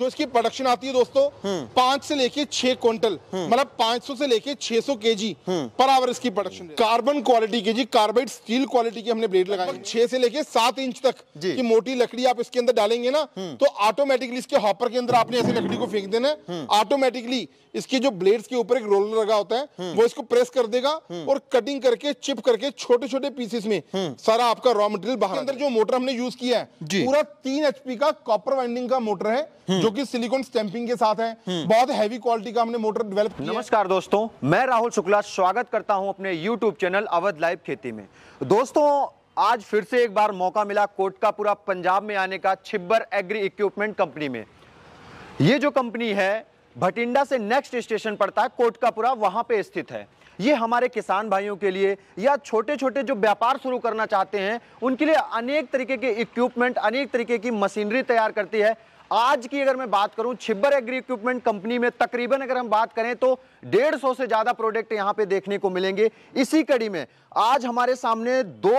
जो इसकी प्रोडक्शन आती है दोस्तों हम्म। पांच से लेके छह क्विंटल हम्म। मतलब 500 से लेके 600 सौ के जी हम्म। पर आवर इसकी प्रोडक्शन कार्बन क्वालिटी के जी कार्बाइड स्टील क्वालिटी की हमने ब्लेड लगाई छह से लेके सात इंच तक की मोटी लकड़ी आप इसके अंदर डालेंगे ना तो ऑटोमेटिकली इसके हॉपर के अंदर आपने ऐसी लकड़ी को फेंक देना ऑटोमेटिकली इसके जो ब्लेड के ऊपर एक रोलर लगा होता है वो इसको प्रेस कर देगा और कटिंग करके चिप करके छोटे छोटे पीसेस में सारा आपका रॉ मटेरियल बाहर अंदर जो मोटर हमने यूज किया है पूरा तीन एचपी का कॉपर वाइंडिंग का मोटर है जो कि सिलिकॉन स्टैंपिंग के साथ है हम्म। बहुत हैवी क्वालिटी का हमने मोटर डेवलप किया नमस्कार दोस्तों मैं राहुल शुक्ला स्वागत करता हूं अपने यूट्यूब चैनल अवध लाइव खेती में दोस्तों आज फिर से एक बार मौका मिला कोट का पूरा पंजाब में आने का छिब्बर एग्री इक्विपमेंट कंपनी में ये जो कंपनी है भटिंडा से नेक्स्ट स्टेशन पड़ता है कोटकापुरा वहां पे स्थित है ये हमारे किसान भाइयों के लिए या छोटे छोटे जो व्यापार शुरू करना चाहते हैं उनके लिए अनेक तरीके के इक्विपमेंट अनेक तरीके की मशीनरी तैयार करती है आज की अगर मैं बात करूं छिब्बर एग्री इक्विपमेंट कंपनी में तकरीबन अगर हम बात करें तो डेढ़ सौ से ज़्यादा प्रोडक्ट यहां पे देखने को मिलेंगे इसी कड़ी में आज हमारे सामने दो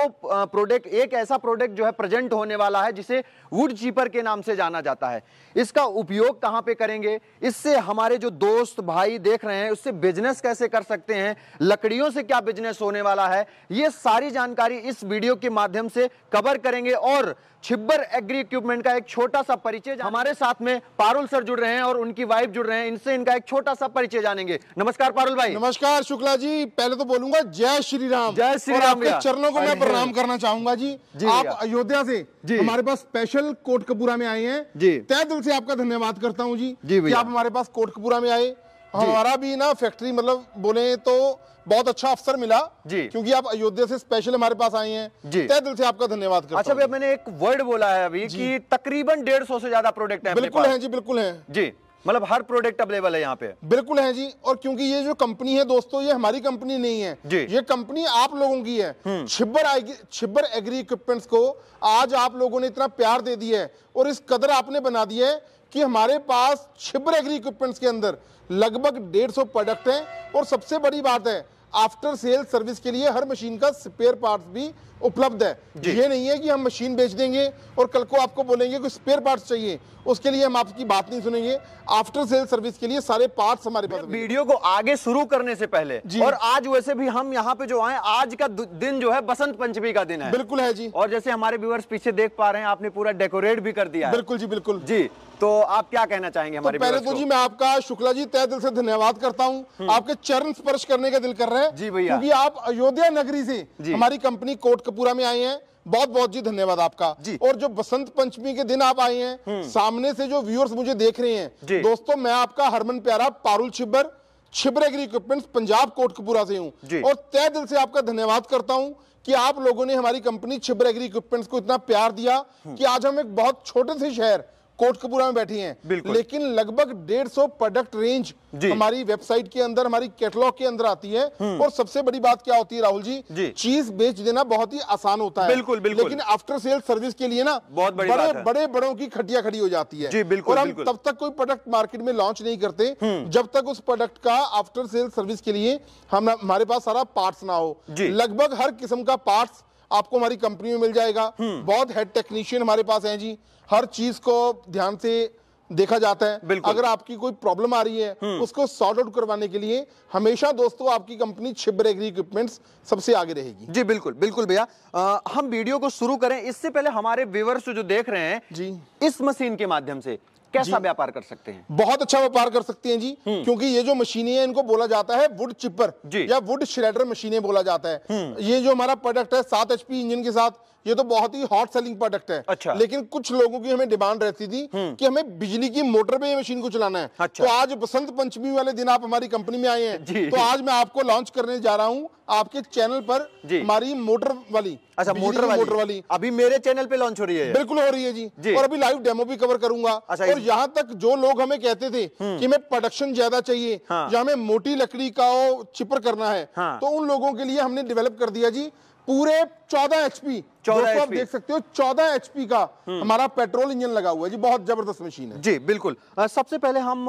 प्रोडक्ट एक ऐसा प्रोडक्ट जो है प्रेजेंट होने वाला है जिसे वुड चीपर के नाम से जाना जाता है इसका उपयोग कहां पे करेंगे इससे हमारे जो दोस्त भाई देख रहे हैं उससे बिजनेस कैसे कर सकते हैं लकड़ियों से क्या बिजनेस होने वाला है ये सारी जानकारी इस वीडियो के माध्यम से कवर करेंगे और छिब्बर एग्री इक्विपमेंट का एक छोटा सा परिचय हमारे साथ में पारुल सर जुड़ रहे हैं और उनकी वाइफ जुड़ रहे हैं इनसे इनका एक छोटा सा परिचय जानेंगे नमस्कार पारुल भाई नमस्कार शुक्ला जी पहले तो बोलूंगा जय श्री राम जय श्री राम चरणों को मैं प्रणाम करना चाहूंगा जी, जी आप अयोध्या से जी हमारे पास स्पेशल कोटकपुरा में आए हैं जी तय दिल से आपका धन्यवाद करता हूँ जी जी आप हमारे पास कोटकपुरा में आए हमारा भी ना फैक्ट्री मतलब बोले तो बहुत अच्छा अवसर मिला जी क्योंकि आप अयोध्या से स्पेशल हमारे पास आए हैं जी तय दिल से आपका धन्यवाद करता अच्छा भैया मैंने एक वर्ड बोला है अभी कि तकरीबन डेढ़ सौ से ज्यादा प्रोडक्ट है बिल्कुल है जी बिल्कुल है जी मतलब हर प्रोडक्ट अवेलेबल है यहाँ पे बिल्कुल है जी और क्योंकि ये जो कंपनी है दोस्तों ये हमारी कंपनी नहीं है जी। ये कंपनी आप लोगों की है हम्म। छिब्बर छिब्बर एग्री इक्विपमेंट्स को आज आप लोगों ने इतना प्यार दे दिया है और इस कदर आपने बना दिया है कि हमारे पास छिब्बर एग्री इक्विपमेंट्स के अंदर लगभग डेढ़ सौ प्रोडक्ट हैं और सबसे बड़ी बात है आफ्टर सेल सर्विस के लिए हर मशीन का स्पेयर पार्ट्स भी उपलब्ध है ये नहीं है कि हम मशीन बेच देंगे और कल को आपको बोलेंगे कि स्पेयर पार्ट्स चाहिए उसके लिए हम आपकी बात नहीं सुनेंगे आफ्टर सेल सर्विस के लिए सारे पार्ट्स हमारे पास वीडियो को आगे शुरू करने से पहले और आज वैसे भी हम यहाँ पे जो आए आज का दिन जो है बसंत पंचमी का दिन है बिल्कुल है जी और जैसे हमारे व्यूवर्स पीछे देख पा रहे हैं आपने पूरा डेकोरेट भी कर दिया बिल्कुल जी बिल्कुल जी तो आप क्या कहना चाहेंगे तो हमारे तो पहले तो जी मैं आपका शुक्ला जी तय दिल से धन्यवाद करता हूँ हम्म। आपके चरण स्पर्श करने का दिल कर रहे हैं जी भैया क्योंकि आप अयोध्या नगरी से हमारी कंपनी कोट कपूरा में आए हैं बहुत बहुत जी धन्यवाद आपका जी और जो बसंत पंचमी के दिन आप आए हैं हम्म। सामने से जो व्यूअर्स मुझे देख रहे हैं दोस्तों मैं आपका हरमन प्यारा पारुल छिब्बर छिबर एग्री इक्विपमेंट पंजाब कोटकपुरा से हूँ और तय दिल से आपका धन्यवाद करता हूँ कि आप लोगों ने हमारी कंपनी छिबर एग्री इक्विपमेंट को इतना प्यार दिया हम्म। कि आज हम एक बहुत छोटे से शहर कोटकपुरा में बैठी हैं लेकिन लगभग डेढ़ सौ प्रोडक्ट रेंज हमारी वेबसाइट के अंदर हमारी कैटलॉग के अंदर आती है हम्म। और सबसे बड़ी बात क्या होती है राहुल जी, जी। चीज बेच देना बहुत ही आसान होता है बिल्कुल बिल्कुल लेकिन आफ्टर सेल सर्विस के लिए ना बहुत बड़ी बड़े बात बड़े बड़ों की खटिया खड़ी हो जाती है जी बिल्कुल और हम तब तक कोई प्रोडक्ट मार्केट में लॉन्च नहीं करते हम्म। जब तक उस प्रोडक्ट का आफ्टर सेल सर्विस के लिए हम हमारे पास सारा पार्ट ना हो लगभग हर किस्म का पार्ट्स आपको हमारी कंपनी में मिल जाएगा हम्म। बहुत हेड टेक्नीशियन हमारे पास हैं जी हर चीज को ध्यान से देखा जाता है अगर आपकी कोई प्रॉब्लम आ रही है हम्म। उसको सॉर्ट आउट करवाने के लिए हमेशा दोस्तों आपकी कंपनी छिब्र एग्री इक्विपमेंट्स सबसे आगे रहेगी जी बिल्कुल बिल्कुल भैया हम वीडियो को शुरू करें इससे पहले हमारे व्यूवर्स जो देख रहे हैं जी इस मशीन के माध्यम से कैसा व्यापार कर सकते हैं बहुत अच्छा व्यापार कर सकते हैं जी हम्म। क्योंकि ये जो मशीनें हैं इनको बोला जाता है वुड चिपर या वुड श्रेडर मशीनें बोला जाता है हम्म। ये जो हमारा प्रोडक्ट है सात एचपी इंजन के साथ ये तो बहुत ही हॉट सेलिंग प्रोडक्ट है अच्छा लेकिन कुछ लोगों की हमें डिमांड रहती थी हम्म। कि हमें बिजली की मोटर पे मशीन को चलाना है अच्छा। तो आज बसंत पंचमी वाले दिन आप हमारी कंपनी में आए हैं तो आज मैं आपको लॉन्च करने जा रहा हूँ आपके चैनल पर हमारी मोटर वाली अच्छा मोटर वाली, मोटर वाली अभी मेरे चैनल पे लॉन्च हो रही है बिल्कुल हो रही है जी, जी। और अभी लाइव डेमो भी कवर करूंगा अच्छा, और यहाँ तक जो लोग हमें कहते थे हम्म। कि हमें प्रोडक्शन ज्यादा चाहिए हाँ। या हमें मोटी लकड़ी का चिपर करना है हाँ। तो उन लोगों के लिए हमने डेवलप कर दिया जी पूरे चौदह एचपी आप देख सकते हो चौदह एचपी का हम्म। हमारा पेट्रोल इंजन लगा हुआ है जी बहुत जबरदस्त मशीन है जी बिल्कुल आ, सबसे पहले हम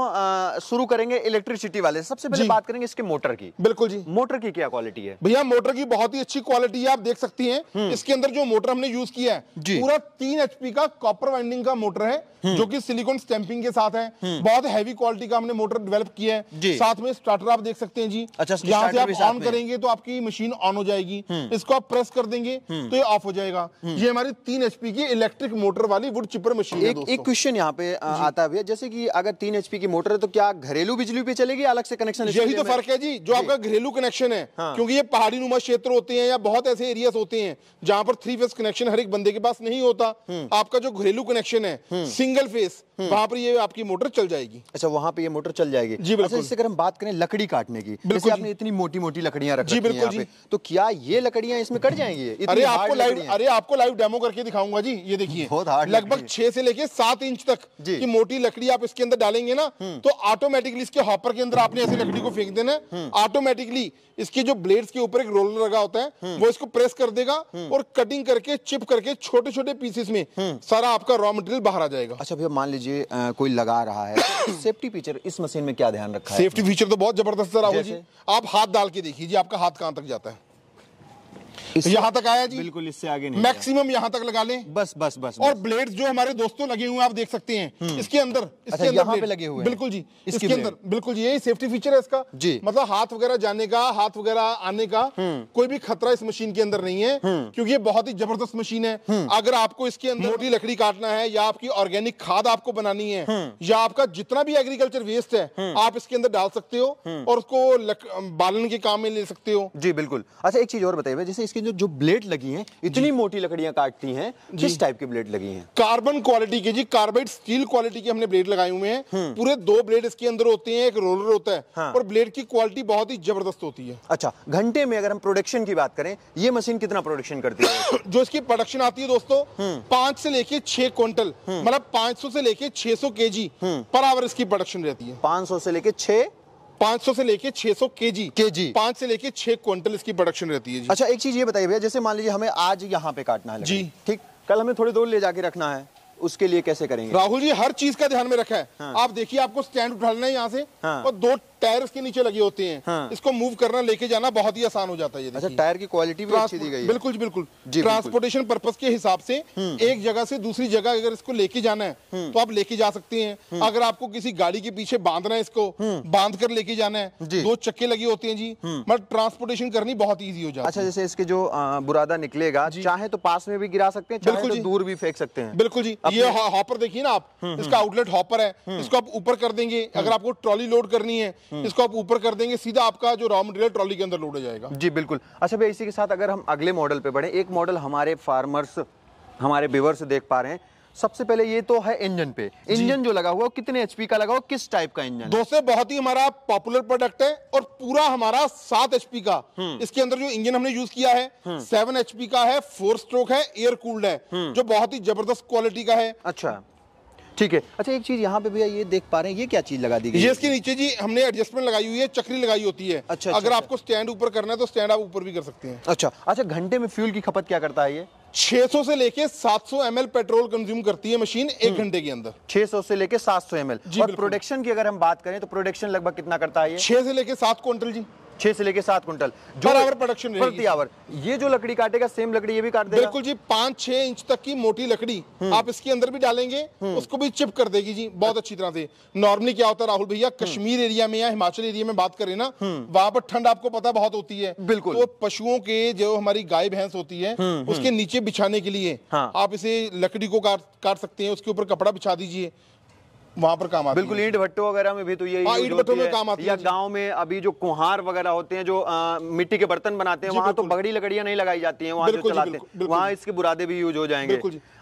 शुरू करेंगे इलेक्ट्रिसिटी वाले सबसे पहले बात करेंगे इसके मोटर की बिल्कुल जी मोटर की क्या क्वालिटी है भैया मोटर की बहुत ही अच्छी क्वालिटी है आप देख सकती है हम्म। इसके अंदर जो मोटर हमने यूज किया है पूरा तीन एचपी का कॉपर वाइंडिंग का मोटर है हम्म। जो की सिलिकॉन स्टैंपिंग के साथ है बहुत हैवी क्वालिटी का हमने मोटर डेवलप किया है साथ में स्टार्टर आप देख सकते हैं जी अच्छा यहाँ से आप ऑन करेंगे तो आपकी मशीन ऑन हो जाएगी इसको आप प्रेस कर देंगे तो ये ऑफ हो जाएगा बनेगा हम्म। ये हमारी तीन एचपी की इलेक्ट्रिक मोटर वाली वुड चिपर मशीन एक, एक क्वेश्चन यहाँ पे आता है भैया जैसे कि अगर तीन एचपी की मोटर है तो क्या घरेलू बिजली पे चलेगी अलग से कनेक्शन यही तो फर्क है जी जो आपका घरेलू कनेक्शन है हाँ। क्योंकि ये पहाड़ी नुमा क्षेत्र होते हैं या बहुत ऐसे एरिया होते हैं जहाँ पर थ्री फेस कनेक्शन हर एक बंदे के पास नहीं होता हम्म। आपका जो घरेलू कनेक्शन है सिंगल हम्म। फेस वहाँ पर ये आपकी मोटर चल जाएगी अच्छा वहां पे ये मोटर चल जाएगी जी अच्छा, बिल्कुल अच्छा, अगर हम बात करें लकड़ी काटने की बिल्कुल आपने इतनी मोटी मोटी लकड़ियां रखी जी बिल्कुल जी तो क्या ये लकड़ियां इसमें कट जाएंगी अरे आपको लाइट अरे आपको लाइव डेमो करके दिखाऊंगा जी ये देखिए लगभग छह से लेके सात इंच तक की मोटी लकड़ी आप इसके अंदर डालेंगे ना हम्म। तो ऑटोमेटिकली इसके हॉपर के अंदर आपने ऐसी लकड़ी को फेंक देना है ऑटोमेटिकली हम्म। इसके जो ब्लेड्स के ऊपर एक रोलर लगा होता है हम्म। वो इसको प्रेस कर देगा और कटिंग करके चिप करके छोटे छोटे पीसेस में सारा आपका रॉ मटेरियल बाहर आ जाएगा अच्छा भैया मान लीजिए कोई लगा रहा है सेफ्टी तो फीचर इस मशीन में क्या ध्यान रखा है सेफ्टी फीचर तो बहुत जबरदस्त सर आप हाथ डाल के देखिए आपका हाथ कहाँ तक जाता है यहाँ तक आया जी बिल्कुल इससे आगे नहीं मैक्सिमम यहाँ तक लगा लें बस बस बस और ब्लेड्स जो हमारे दोस्तों लगे हुए हैं आप देख सकते हैं हम्म। इसके अंदर इसके अच्छा, अंदर पे लगे हुए बिल्कुल जी इसके अंदर बिल्कुल जी यही सेफ्टी फीचर है इसका जी मतलब हाथ वगैरह जाने का हाथ वगैरह आने का हम्म। कोई भी खतरा इस मशीन के अंदर नहीं है हम्म। क्योंकि ये बहुत ही जबरदस्त मशीन है अगर आपको इसके अंदर मोटी लकड़ी काटना है या आपकी ऑर्गेनिक खाद आपको बनानी है या आपका जितना भी एग्रीकल्चर वेस्ट है आप इसके अंदर डाल सकते हो और उसको बालन के काम में ले सकते हो जी बिल्कुल अच्छा एक चीज और बताइए जैसे इसकी लेकिन जो, जो ब्लेड लगी हैं इतनी मोटी लकड़ियां काटती हैं किस टाइप की ब्लेड लगी हैं कार्बन क्वालिटी की जी कार्बाइड स्टील क्वालिटी के हमने ब्लेड लगाए हुए हैं हम्म। पूरे दो ब्लेड इसके अंदर होते हैं एक रोलर होता है हाँ। और ब्लेड की क्वालिटी बहुत ही जबरदस्त होती है अच्छा घंटे में अगर हम प्रोडक्शन की बात करें ये मशीन कितना प्रोडक्शन करती है जो इसकी प्रोडक्शन आती है दोस्तों हम्म। पांच से लेके छह क्विंटल हम्म। मतलब पांच से लेके छह सौ पर आवर इसकी प्रोडक्शन रहती है पांच से लेके छह पांच सौ से लेके जी के जी पांच से लेके छह क्विंटल इसकी प्रोडक्शन रहती है अच्छा एक चीज ये बताइए भैया जैसे मान लीजिए हमें आज यहाँ पे काटना है जी ठीक कल हमें थोड़ी दूर ले जाके रखना है उसके लिए कैसे करेंगे राहुल जी हर चीज का ध्यान में रखा है हाँ। आप देखिए आपको स्टैंड उठाना है यहाँ से हाँ। और दो टायर इसके नीचे लगी होती हैं हाँ। इसको मूव करना लेके जाना बहुत ही आसान हो जाता है अच्छा टायर की क्वालिटी भी अच्छी दी गई है बिल्कुल बिल्कुल ट्रांसपोर्टेशन पर्पज के हिसाब से हम्म। एक जगह से दूसरी जगह अगर इसको लेके जाना है हम्म। तो आप लेके जा सकते हैं हम्म। अगर आपको किसी गाड़ी के पीछे बांधना है इसको बांध कर लेके जाना है दो चक्के लगे होते हैं जी मतलब ट्रांसपोर्टेशन करनी बहुत ईजी हो जाती अच्छा, है अच्छा जैसे इसके जो बुरादा निकलेगा चाहे तो पास में भी गिरा सकते हैं बिल्कुल तो दूर भी फेंक सकते हैं बिल्कुल जी ये हॉपर देखिए ना आप इसका आउटलेट हॉपर है इसको आप ऊपर कर देंगे अगर आपको ट्रॉली लोड करनी है हम्म। इसको आप ऊपर कर देंगे सीधा आपका जो रॉ मटेरियल ट्रॉली के अंदर लोड हो जाएगा जी बिल्कुल अच्छा भैया इसी के साथ अगर हम अगले मॉडल पे बढ़े एक मॉडल हमारे फार्मर्स हमारे व्यूवर्स देख पा रहे हैं सबसे पहले ये तो है इंजन पे इंजन जो लगा हुआ कितने एचपी का लगा हुआ किस टाइप का इंजन दोस्तों बहुत ही हमारा पॉपुलर प्रोडक्ट है और पूरा हमारा सात एचपी का हम्म। इसके अंदर जो इंजन हमने यूज किया है सेवन हम्म। एचपी का है फोर स्ट्रोक है एयर कूल्ड है जो बहुत ही जबरदस्त क्वालिटी का है अच्छा ठीक है अच्छा एक चीज यहाँ पे भैया ये देख पा रहे हैं ये क्या चीज लगा दी गई ये इसके नीचे जी हमने एडजस्टमेंट लगाई हुई है चक्री लगाई होती है अच्छा, अच्छा अगर अच्छा। आपको स्टैंड ऊपर करना है तो स्टैंड आप ऊपर भी कर सकते हैं अच्छा अच्छा घंटे में फ्यूल की खपत क्या करता है ये 600 से लेके 700 एम पेट्रोल कंज्यूम करती है मशीन एक हम्म। घंटे के अंदर 600 से लेके 700 एम और प्रोडक्शन की अगर हम बात करें तो प्रोडक्शन लगभग कितना करता है छह से लेके सात क्विंटल जी छह से लेकर सात कुंटल जो आवर प्रोडक्शन प्रति आवर ये जो लकड़ी काटेगा सेम लकड़ी ये भी काट देगा बिल्कुल जी पांच छह इंच तक की मोटी लकड़ी हम्म। आप इसके अंदर भी डालेंगे हम्म। उसको भी चिप कर देगी जी बहुत अच्छी तरह से नॉर्मली क्या होता है राहुल भैया हम्म। कश्मीर एरिया में या हिमाचल एरिया में बात करें ना वहां पर ठंड आपको पता बहुत होती है बिल्कुल तो पशुओं के जो हमारी गाय भैंस होती है उसके नीचे बिछाने के लिए हाँ। आप इसे लकड़ी को काट सकते हैं उसके ऊपर कपड़ा बिछा दीजिए वहाँ पर काम बिल्कुल ईट भट्टो वगैरह में भी तो ये ईट हाँ, भट्टो में काम आता है या गांव में अभी जो कुहार वगैरह होते हैं जो आ, मिट्टी के बर्तन बनाते हैं वहाँ तो बगड़ी लकड़ियाँ नहीं लगाई जाती है वहाँ जो चलाते हैं वहाँ इसके बुरादे भी यूज हो जाएंगे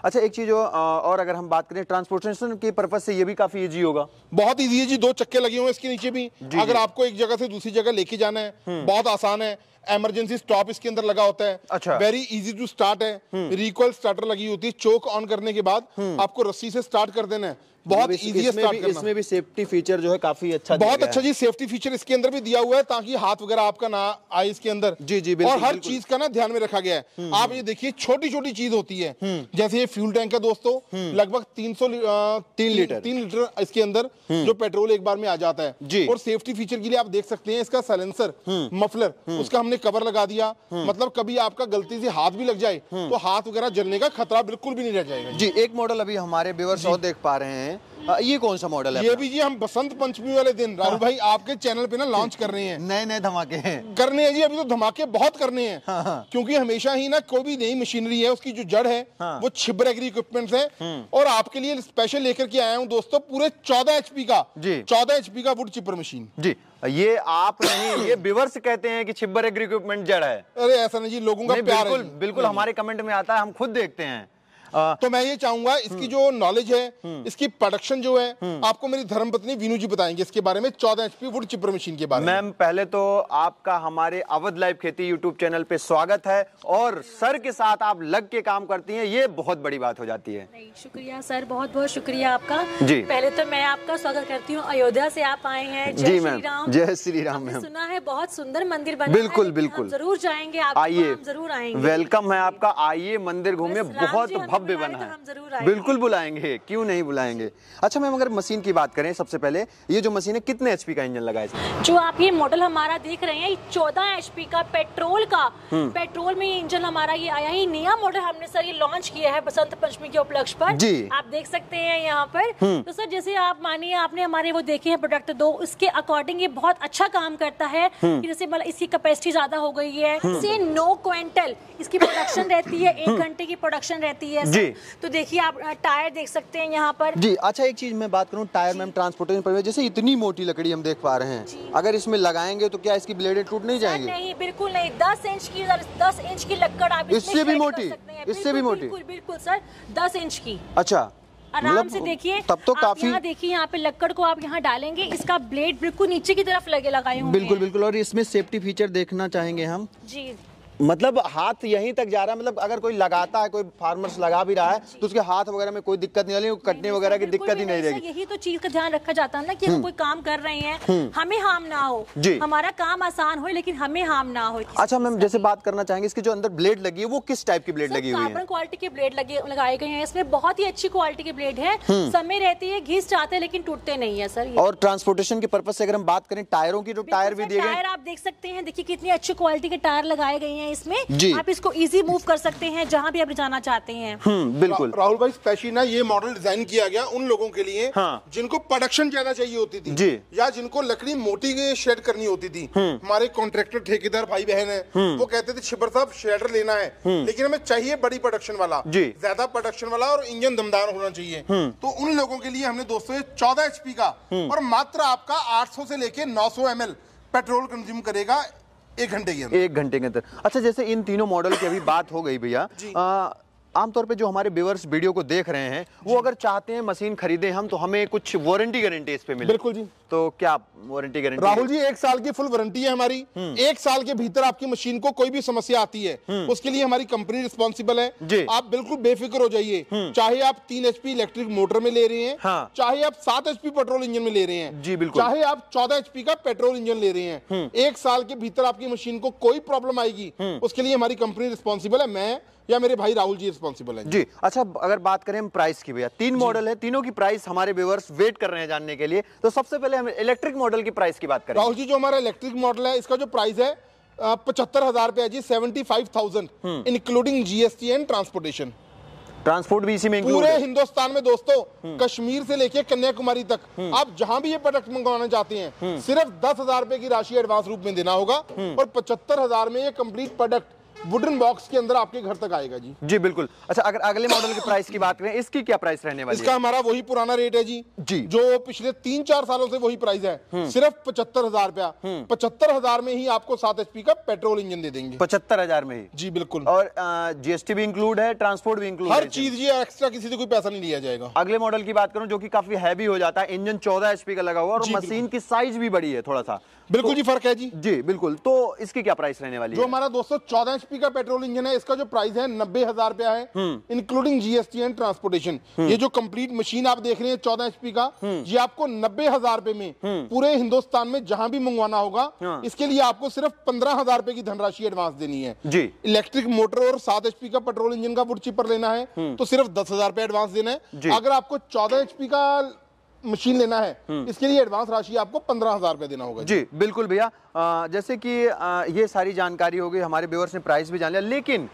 अच्छा एक चीज़ और अगर हम बात करें ट्रांसपोर्टेशन के पर्पज से ये भी काफ़ी ईजी होगा बहुत ईजी है जी दो चक्के लगे हुए इसके नीचे भी अगर आपको एक जगह से दूसरी जगह लेके जाना है हम्म। बहुत आसान है एमरजेंसी स्टॉप इसके अंदर लगा होता है अच्छा वेरी इजी टू स्टार्ट है रिकॉल हम्म। स्टार्टर लगी होती है चोक ऑन करने के बाद हम्म। आपको रस्सी से स्टार्ट कर देना है बहुत इजी है स्टार्ट करना इसमें भी सेफ्टी फीचर जो है काफी अच्छा बहुत अच्छा जी सेफ्टी फीचर इसके अंदर भी दिया हुआ है ताकि हाथ वगैरह आपका ना आए इसके अंदर जी जी और हर चीज का ना ध्यान में रखा गया है आप ये देखिए छोटी छोटी चीज होती है जैसे ये फ्यूल टैंक है दोस्तों हम्म। लगभग तीन सौ तीन लीटर तीन लीटर इसके अंदर हम्म। जो पेट्रोल एक बार में आ जाता है और सेफ्टी फीचर के लिए आप देख सकते हैं इसका सैलेंसर हम्म। मफलर उसका हमने कवर लगा दिया मतलब कभी आपका गलती से हाथ भी लग जाए तो हाथ वगैरह जलने का खतरा बिल्कुल भी नहीं रह जाएगा जी एक मॉडल अभी हमारे देख पा रहे हैं ये कौन सा मॉडल है ये भी जी हम बसंत पंचमी वाले दिन राहुल भाई आपके चैनल पे ना लॉन्च कर रहे हैं नए नए धमाके हैं करने हैं जी अभी तो धमाके बहुत करने हैं हाँ, हाँ। क्योंकि हमेशा ही ना कोई भी नई मशीनरी है उसकी जो जड़ है हाँ। वो छिबर एग्री इक्विपमेंट है और आपके लिए स्पेशल लेकर के आया हूँ दोस्तों पूरे चौदह एचपी का चौदह एचपी का वुड चिपर मशीन जी ये आप नहीं ये बिवर्स कहते हैं कि छिब्बर एग्री इक्विपमेंट जड़ है अरे ऐसा नहीं जी लोगों का प्यार बिल्कुल बिल्कुल हमारे कमेंट में आता है हम खुद देखते हैं तो मैं ये चाहूंगा इसकी हम्म। जो नॉलेज है हम्म। इसकी प्रोडक्शन जो है हम्म। आपको मेरी धर्मपत्नी वीनू जी बताएंगे इसके बारे में चौदह एचपी वुड चिपर मशीन के बारे में मैम पहले तो आपका हमारे अवध लाइव खेती यूट्यूब चैनल पे स्वागत है और सर के साथ आप लग के काम करती है ये बहुत बड़ी बात हो जाती है शुक्रिया सर बहुत बहुत शुक्रिया आपका जी पहले तो मैं आपका स्वागत करती हूँ अयोध्या से आप आए हैं जी मैम जय श्री राम मैम सुना है बहुत सुंदर मंदिर बना बिल्कुल बिल्कुल जरूर जाएंगे आइए जरूर आएंगे वेलकम है आपका आइए मंदिर घूमे बहुत भव्य बना तो है बिल्कुल बुलाएंगे क्यों नहीं बुलाएंगे अच्छा मैम अगर मशीन की बात करें सबसे पहले ये जो मशीन है कितने एचपी का इंजन लगा है जो आप ये मॉडल हमारा देख रहे हैं चौदह एचपी का पेट्रोल का पेट्रोल हम्म। में इंजन हमारा ये आया नया मॉडल हमने सर ये लॉन्च किया है बसंत पंचमी के उपलक्ष्य पर जी आप देख सकते हैं यहाँ पर हम्म। तो सर जैसे आप मानिए आपने हमारे वो देखे हैं प्रोडक्ट दो उसके अकॉर्डिंग ये बहुत अच्छा काम करता है कि हम्म। जैसे मतलब इसकी कैपेसिटी ज्यादा हो गई है नो नौ क्विंटल इसकी प्रोडक्शन रहती है एक घंटे की प्रोडक्शन रहती है जी तो देखिए आप टायर देख सकते हैं यहाँ पर जी अच्छा एक चीज मैं बात करूँ टायर में ट्रांसपोर्टेशन पर जैसे इतनी मोटी लकड़ी हम देख पा रहे हैं अगर इसमें लगाएंगे तो क्या इसकी ब्लेडें टूट नहीं जाएंगे नहीं बिल्कुल नहीं दस इंच की दस इंच की लकड़ आप इससे भी मोटी इससे भी मोटी बिल्कुल सर दस इंच की अच्छा आराम मतलब से देखिए तब तो काफी यहाँ देखिए यहाँ पे लकड़ को आप यहाँ डालेंगे इसका ब्लेड बिल्कुल नीचे की तरफ लगे लगाए बिल्कुल बिल्कुल और इसमें सेफ्टी फीचर देखना चाहेंगे हम जी मतलब हाथ यहीं तक जा रहा है मतलब अगर कोई लगाता है कोई फार्मर्स लगा भी रहा है तो उसके हाथ वगैरह में कोई दिक्कत नहीं आ कटने वगैरह की दिक्कत ही नहीं रहेगी यही तो चीज का ध्यान रखा जाता है ना कि हम हम्म। कोई काम कर रहे हैं हम्म। हमें हार्म ना हो हमारा काम आसान हो लेकिन हमें हार्म ना हो अच्छा मैम जैसे बात करना चाहेंगे इसकी जो अंदर ब्लेड लगी है वो किस टाइप की ब्लेड लगी हुई है क्वालिटी के ब्लेड लगे लगाए गए हैं इसमें बहुत ही अच्छी क्वालिटी के ब्लेड है हम्म। समय रहती है घिस जाते हैं लेकिन टूटते नहीं है सर और ट्रांसपोर्टेशन के पर्पज से अगर हम बात करें टायरों की तो टायर भी दिए टायर आप देख सकते हैं देखिए कितनी अच्छी क्वालिटी के टायर लगाए गए हैं हैं इसमें आप इसको इजी मूव कर सकते हैं जहाँ भी आप जाना चाहते हैं हम्म, बिल्कुल राहुल भाई स्पेशली ना ये मॉडल डिजाइन किया गया उन लोगों के लिए हाँ। जिनको प्रोडक्शन ज्यादा चाहिए होती थी जी। या जिनको लकड़ी मोटी शेड करनी होती थी हम्म। हमारे कॉन्ट्रेक्टर ठेकेदार भाई बहन है हम्म। वो कहते थे छिपर साहब शेडर लेना है लेकिन हमें चाहिए बड़ी प्रोडक्शन वाला ज्यादा प्रोडक्शन वाला और इंजन दमदार होना चाहिए तो उन लोगों के लिए हमने दोस्तों चौदह एचपी का और मात्र आपका 800 से लेके 900 एमएल पेट्रोल कंज्यूम करेगा एक घंटे के अंदर एक घंटे के अंदर अच्छा जैसे इन तीनों मॉडल की अभी बात हो गई भैया आमतौर पे जो हमारे व्यूवर्स वीडियो को देख रहे हैं वो अगर चाहते हैं मशीन खरीदे हम तो हमें कुछ वारंटी गारंटी इस पे मिले बिल्कुल जी तो क्या वारंटी गारंटी राहुल जी एक साल की फुल वारंटी है हमारी हम्म। एक साल के भीतर आपकी मशीन को कोई भी समस्या आती है हम्म। उसके लिए हमारी कंपनी रिस्पॉन्सिबल है आप बिल्कुल बेफिक्र हो जाइए हम्म। चाहे आप तीन एचपी इलेक्ट्रिक मोटर में ले रहे हैं हाँ। चाहे आप सात एचपी पेट्रोल इंजन में ले रहे हैं जी बिल्कुल चाहे आप चौदह एचपी का पेट्रोल इंजन ले रहे हैं एक साल के भीतर आपकी मशीन को कोई प्रॉब्लम आएगी उसके लिए हमारी कंपनी रिस्पॉन्सिबल है मैं या मेरे भाई राहुल जी रिस्पॉन्सिबल है जी अच्छा अगर बात करें हम प्राइस की भैया तीन मॉडल है तीनों की प्राइस हमारे व्यवर्स वेट कर रहे हैं जानने के लिए तो सबसे पहले हम इलेक्ट्रिक मॉडल की प्राइस की बात करें राहुल जी जो हमारा इलेक्ट्रिक मॉडल है इसका जो प्राइस है पचहत्तर हजार रुपया जी seventy five thousand including GST and transportation transport भी इसी में पूरे हिंदुस्तान में दोस्तों हम्म। कश्मीर से लेके कन्याकुमारी तक हम्म। आप जहां भी ये प्रोडक्ट मंगवाना चाहते हैं हम्म। सिर्फ दस हजार रुपए की राशि एडवांस रूप में देना होगा और पचहत्तर हजार में ये कंप्लीट प्रोडक्ट वुडन बॉक्स के अंदर आपके घर तक आएगा जी जी बिल्कुल अच्छा अगर अगले मॉडल की प्राइस की बात करें इसकी क्या प्राइस रहने वाली इसका हमारा वही पुराना रेट है जी जी जो पिछले तीन चार सालों से वही प्राइस है हम्म। सिर्फ पचहत्तर हजार रुपया हम्म। पचहत्तर हजार में ही आपको सात एचपी का पेट्रोल इंजन दे देंगे पचहत्तर हजार में ही जी बिल्कुल और जीएसटी भी इंक्लूड है ट्रांसपोर्ट भी इंक्लूड हर चीज जी एक्स्ट्रा किसी से कोई पैसा नहीं लिया जाएगा अगले मॉडल की बात करूँ जो की काफी हैवी हो जाता है इंजन चौदह एचपी का लगा हुआ और मशीन की साइज भी बड़ी है थोड़ा सा बिल्कुल तो जी फर्क है जी जी बिल्कुल तो इसकी क्या प्राइस रहने वाली है जो हमारा दोस्तों चौदह एचपी का पेट्रोल इंजन है इसका जो प्राइस है नब्बे हजार रुपया है इंक्लूडिंग जीएसटी एंड ट्रांसपोर्टेशन ये जो कंप्लीट मशीन आप देख रहे हैं चौदह एचपी का हम्म। ये आपको नब्बे हजार रुपए में हम्म। पूरे हिंदुस्तान में जहां भी मंगवाना होगा हाँ। इसके लिए आपको सिर्फ पंद्रह हजार रुपए की धनराशि एडवांस देनी है इलेक्ट्रिक मोटर और सात एचपी का पेट्रोल इंजन का पुर्ची पर लेना है हम्म। तो सिर्फ दस हजार रुपए एडवांस देना है अगर आपको चौदह एचपी का मशीन लेना है इसके लिए एडवांस राशि आपको पंद्रह हजार रुपये देना होगा जी बिल्कुल भैया जैसे कि ये सारी जानकारी होगी हमारे व्यूअर्स ने प्राइस भी जान लिया लेकिन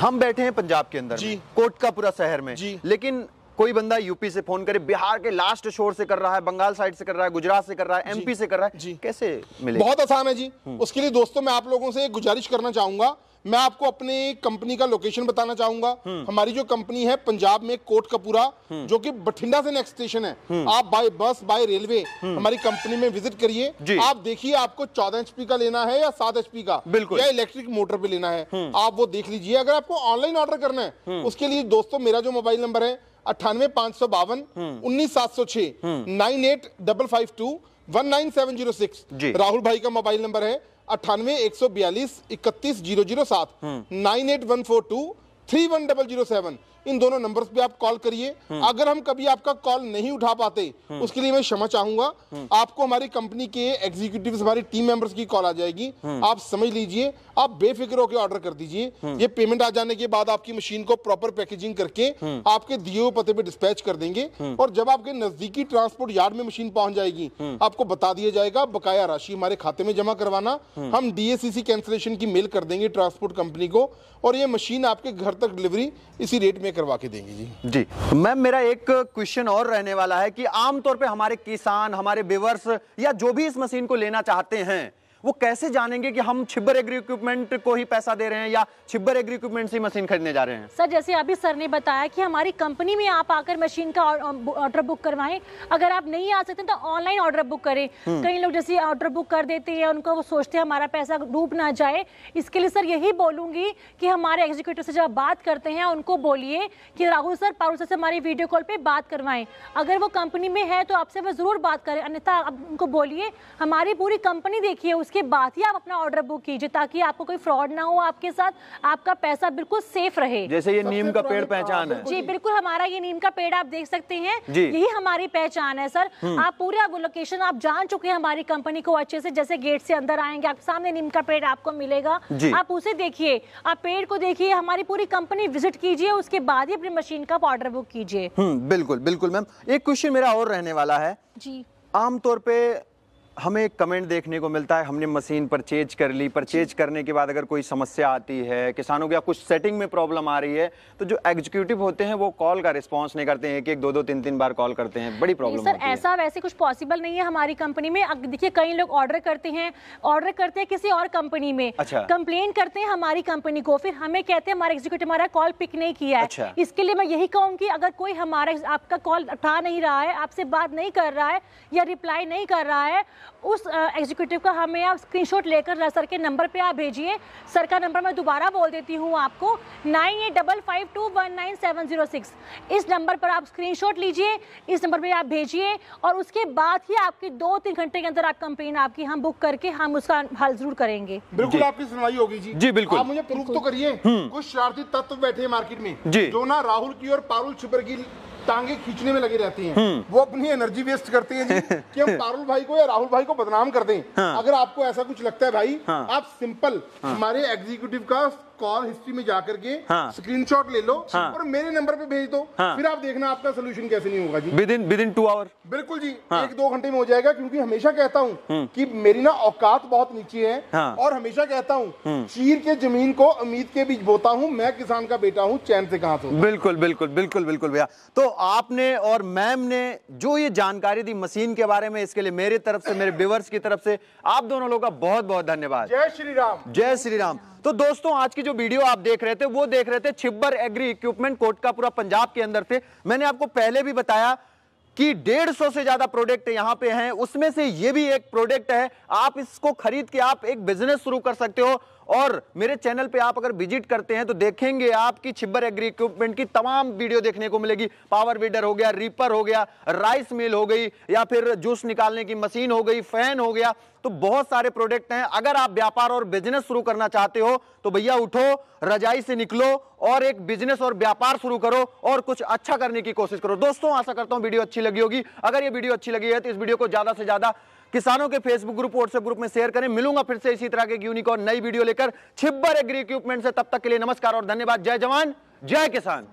हम बैठे हैं पंजाब के अंदर कोट का पूरा शहर में जी लेकिन कोई बंदा यूपी से फोन करे बिहार के लास्ट शोर से कर रहा है बंगाल साइड से कर रहा है गुजरात से कर रहा है एमपी से कर रहा है कैसे मिले बहुत आसान है जी हम्म। उसके लिए दोस्तों मैं आप लोगों से गुजारिश करना चाहूंगा मैं आपको अपने कंपनी का लोकेशन बताना चाहूंगा हम्म। हमारी जो कंपनी है पंजाब में कोट कपूरा हम्म। जो कि बठिंडा से नेक्स्ट स्टेशन है हम्म। आप बाय बस बाय रेलवे हमारी कंपनी में विजिट करिए आप देखिए आपको चौदह एचपी का लेना है या सात एचपी का बिल्कुल या इलेक्ट्रिक मोटर पे लेना है आप वो देख लीजिए अगर आपको ऑनलाइन ऑर्डर करना है उसके लिए दोस्तों मेरा जो मोबाइल नंबर है अट्ठानवे पांच सौ बावन उन्नीस सात सौ छह nine eight double five two one nine seven zero six Rahul भाई का मोबाइल नंबर है अट्ठानवे एक सौ बयालीस इकतीस जीरो जीरो सात हम्म। Nine eight one four two three one double zero seven इन दोनों नंबर्स पे आप कॉल करिए हम्म। अगर हम कभी आपका कॉल नहीं उठा पाते हम्म। उसके लिए मैं क्षमा चाहूंगा आपको हमारी कंपनी के एग्जीक्यूटिव हमारी टीम मेंबर्स की कॉल आ जाएगी आप समझ लीजिए आप बेफिक्र होकर ऑर्डर कर दीजिए हम्म। ये पेमेंट आ जाने के बाद आपकी मशीन को प्रॉपर पैकेजिंग करके हम्म। आपके दिए हुए पते पे डिस्पैच कर देंगे हम्म। और जब आपके नजदीकी ट्रांसपोर्ट यार्ड में मशीन पहुंच जाएगी आपको बता दिया जाएगा बकाया राशि हमारे खाते में जमा करवाना हम डीएससी कैंसिलेशन की मेल कर देंगे ट्रांसपोर्ट कंपनी को और ये मशीन आपके घर तक डिलीवरी इसी रेट में करवा के देंगे जी जी मैम मेरा एक क्वेश्चन और रहने वाला है कि आमतौर पे हमारे किसान हमारे बेवर्स या जो भी इस मशीन को लेना चाहते हैं वो कैसे जानेंगे कि हम छिब्बर एग्री इक्विपमेंट को ही पैसा दे रहे हैं या छिब्बर एग्री इक्विपमेंट से मशीन खरीदने जा रहे हैं सर जैसे अभी सर ने बताया कि हमारी कंपनी में आप आकर मशीन का ऑर्डर बुक करवाएं अगर आप नहीं आ सकते तो ऑनलाइन ऑर्डर बुक करें हम्म। कई लोग जैसे ऑर्डर बुक कर देते हैं उनको वो सोचते हैं हमारा पैसा डूब ना जाए इसके लिए सर यही बोलूंगी कि हमारे एग्जीक्यूटिव से जब बात करते हैं उनको बोलिए कि राहुल सर पारू सर से हमारी वीडियो कॉल पे बात करवाएं अगर वो कंपनी में है तो आपसे वो जरूर बात करें अन्यथा आप उनको बोलिए हमारी पूरी कंपनी देखिए उस उसके बाद ही आप अपना ऑर्डर बुक कीजिए ताकि आपको कोई फ्रॉड ना हो आपके साथ आपका पैसा बिल्कुल सेफ रहे जैसे ये नीम का पेड़ पहचान है जी बिल्कुल हमारा ये नीम का पेड़ आप देख सकते हैं यही हमारी पहचान है सर हम्म। आप पूरा लोकेशन आप जान चुके हैं हमारी कंपनी को अच्छे से जैसे गेट से अंदर आएंगे आपके सामने नीम का पेड़ आपको मिलेगा आप उसे देखिए आप पेड़ को देखिए हमारी पूरी कंपनी विजिट कीजिए उसके बाद ही अपनी मशीन का ऑर्डर बुक कीजिए हम्म, बिल्कुल बिल्कुल मैम एक क्वेश्चन मेरा और रहने वाला है जी आमतौर पे हमें एक कमेंट देखने को मिलता है हमने मशीन परचेज कर ली परचेज करने के बाद अगर कोई समस्या आती है किसानों की कुछ सेटिंग में प्रॉब्लम आ रही है तो जो एग्जीक्यूटिव होते हैं वो कॉल का रिस्पॉन्स नहीं करते हैं एक एक दो दो तीन तीन बार कॉल करते हैं बड़ी प्रॉब्लम सर ऐसा वैसे कुछ पॉसिबल नहीं है हमारी कंपनी में देखिए कई लोग ऑर्डर करते हैं ऑर्डर करते हैं किसी और कंपनी में अच्छा कंप्लेन करते हैं हमारी कंपनी को फिर हमें कहते हैं हमारे एग्जीक्यूटिव हमारा कॉल पिक नहीं किया है अच्छा। इसके लिए मैं यही की अगर कोई हमारा आपका कॉल उठा नहीं रहा है आपसे बात नहीं कर रहा है या रिप्लाई नहीं कर रहा है उस एग्जीक्यूटिव का हमें आप स्क्रीन लेकर सर के नंबर पे आप भेजिए सर का नंबर मैं दोबारा बोल देती हूँ आपको nine eight double five two one nine seven zero six इस नंबर पर आप स्क्रीन लीजिए इस नंबर पे आप भेजिए और उसके बाद ही आपके दो तीन घंटे के अंदर आप कंप्लेन आपकी हम बुक करके हम उसका हल जरूर करेंगे बिल्कुल आपकी सुनवाई होगी जी जी बिल्कुल आप मुझे प्रूफ तो करिए हम्म। कुछ शरारती तत्व बैठे मार्केट में जो ना राहुल की और पारुल छुपर की टांगे खींचने में लगी रहती हैं हम्म। वो अपनी एनर्जी वेस्ट करते हैं जी कि हम पारुल भाई को या राहुल भाई को बदनाम कर दें हाँ। अगर आपको ऐसा कुछ लगता है भाई हाँ। आप सिंपल हाँ। हमारे हाँ। एग्जीक्यूटिव का कॉल हिस्ट्री में जाकर के हाँ। स्क्रीनशॉट ले लो हाँ। और मेरे नंबर पे भेज दो हाँ। फिर आप देखना आपका सोल्यूशन कैसे नहीं होगा जी within within two hour बिल्कुल जी हाँ। एक दो घंटे में हो जाएगा क्योंकि हमेशा कहता हूँ हम्म। कि मेरी ना औकात बहुत नीचे है हाँ। और हमेशा कहता हूँ हम्म। चीर के जमीन को उम्मीद के बीच बोता हूँ मैं किसान का बेटा हूँ चैन से कहा बिल्कुल बिल्कुल बिल्कुल बिल्कुल भैया तो आपने और मैम ने जो ये जानकारी दी मशीन के बारे में इसके लिए मेरे तरफ से मेरे व्यूवर्स की तरफ से आप दोनों लोगों का बहुत बहुत धन्यवाद जय श्री राम जय श्री राम तो दोस्तों आज की जो वीडियो आप देख रहे थे वो देख रहे थे छिब्बर एग्री इक्विपमेंट कोटकापुरा पंजाब के अंदर थे मैंने आपको पहले भी बताया कि 150 से ज़्यादा प्रोडक्ट यहां पे हैं उसमें से ये भी एक प्रोडक्ट है आप इसको खरीद के आप एक बिजनेस शुरू कर सकते हो और मेरे चैनल पे आप अगर विजिट करते हैं तो देखेंगे आपकी छिब्बर एग्री इक्विपमेंट की तमाम वीडियो देखने को मिलेगी पावर वीडर हो गया रीपर हो गया राइस मिल हो गई या फिर जूस निकालने की मशीन हो गई फैन हो गया तो बहुत सारे प्रोडक्ट हैं अगर आप व्यापार और बिजनेस शुरू करना चाहते हो तो भैया उठो रजाई से निकलो और एक बिजनेस और व्यापार शुरू करो और कुछ अच्छा करने की कोशिश करो दोस्तों आशा करता हूं वीडियो अच्छी लगी होगी अगर ये वीडियो अच्छी लगी है तो इस वीडियो को ज्यादा से ज्यादा किसानों के फेसबुक ग्रुप व्हाट्सएप ग्रुप में शेयर करें मिलूंगा फिर से इसी तरह के यूनिक और नई वीडियो लेकर छिब्बर एग्री इक्विपमेंट से तब तक के लिए नमस्कार और धन्यवाद जय जवान जय किसान